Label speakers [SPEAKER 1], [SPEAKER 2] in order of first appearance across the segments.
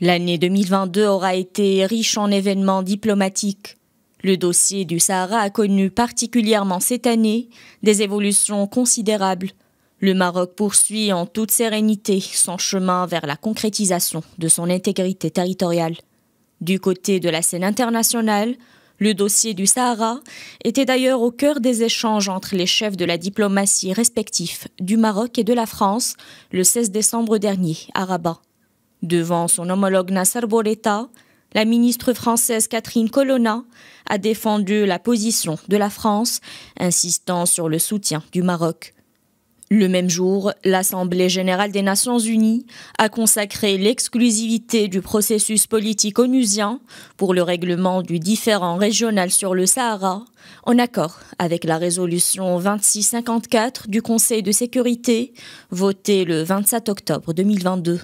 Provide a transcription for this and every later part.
[SPEAKER 1] L'année 2022 aura été riche en événements diplomatiques. Le dossier du Sahara a connu particulièrement cette année des évolutions considérables. Le Maroc poursuit en toute sérénité son chemin vers la concrétisation de son intégrité territoriale. Du côté de la scène internationale, le dossier du Sahara était d'ailleurs au cœur des échanges entre les chefs de la diplomatie respectifs du Maroc et de la France le 16 décembre dernier à Rabat. Devant son homologue Nasser Boretta, la ministre française Catherine Colonna a défendu la position de la France, insistant sur le soutien du Maroc. Le même jour, l'Assemblée générale des Nations unies a consacré l'exclusivité du processus politique onusien pour le règlement du différend régional sur le Sahara, en accord avec la résolution 2654 du Conseil de sécurité, votée le 27 octobre 2022.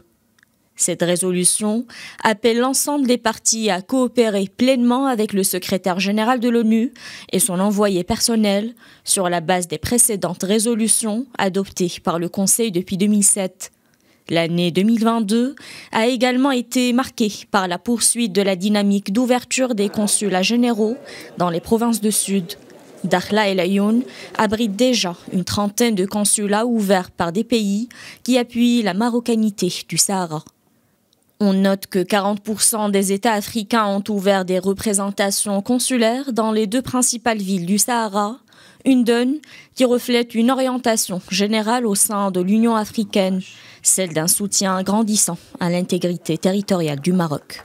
[SPEAKER 1] Cette résolution appelle l'ensemble des partis à coopérer pleinement avec le secrétaire général de l'ONU et son envoyé personnel sur la base des précédentes résolutions adoptées par le Conseil depuis 2007. L'année 2022 a également été marquée par la poursuite de la dynamique d'ouverture des consulats généraux dans les provinces du Sud. Dakhla et Layoun abritent déjà une trentaine de consulats ouverts par des pays qui appuient la marocanité du Sahara. On note que 40% des États africains ont ouvert des représentations consulaires dans les deux principales villes du Sahara, une donne qui reflète une orientation générale au sein de l'Union africaine, celle d'un soutien grandissant à l'intégrité territoriale du Maroc.